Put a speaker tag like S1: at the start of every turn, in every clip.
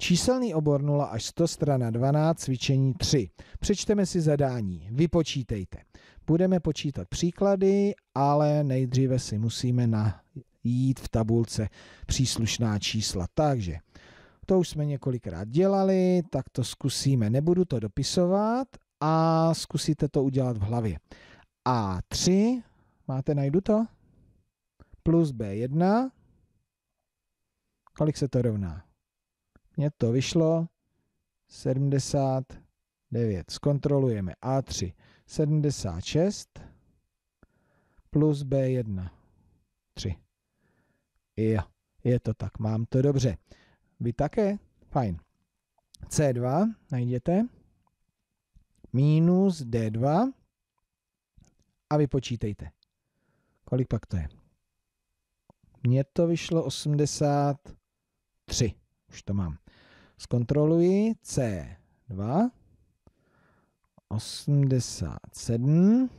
S1: Číselný obor 0 až 100 strana 12 cvičení 3. Přečteme si zadání, vypočítejte. Budeme počítat příklady, ale nejdříve si musíme najít v tabulce příslušná čísla. Takže to už jsme několikrát dělali, tak to zkusíme. Nebudu to dopisovat a zkusíte to udělat v hlavě. A3, máte najdu to? Plus B1, kolik se to rovná? mně to vyšlo 79. Zkontrolujeme A3. 76 plus B1. 3. Jo, je to tak, mám to dobře. Vy také? Fajn. C2 najděte. Minus D2 a vypočítejte. Kolik pak to je? Mně to vyšlo 83. Už to mám. Zkontroluji C2 87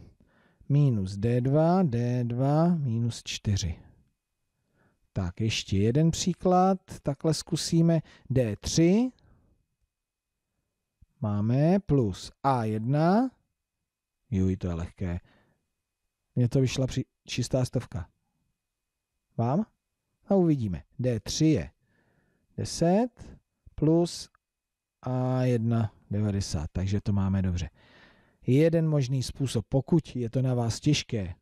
S1: minus D2, D2 minus 4. Tak, ještě jeden příklad. Takhle zkusíme D3. Máme plus A1. Juj, to je lehké. Mně to vyšla při, čistá stovka. Vám? A uvidíme. D3 je 10 plus A1 90. Takže to máme dobře. Jeden možný způsob, pokud je to na vás těžké,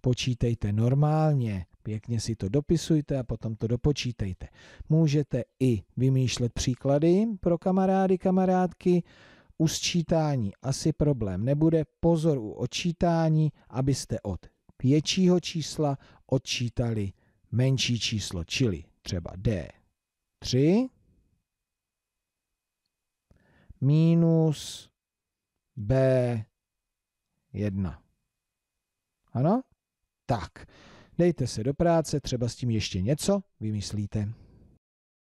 S1: počítejte normálně, pěkně si to dopisujte a potom to dopočítejte. Můžete i vymýšlet příklady pro kamarády, kamarádky, u sčítání asi problém nebude. Pozor u odčítání, abyste od většího čísla odčítali menší číslo, čili třeba D 3 minus B1. Ano? Tak, dejte se do práce, třeba s tím ještě něco vymyslíte.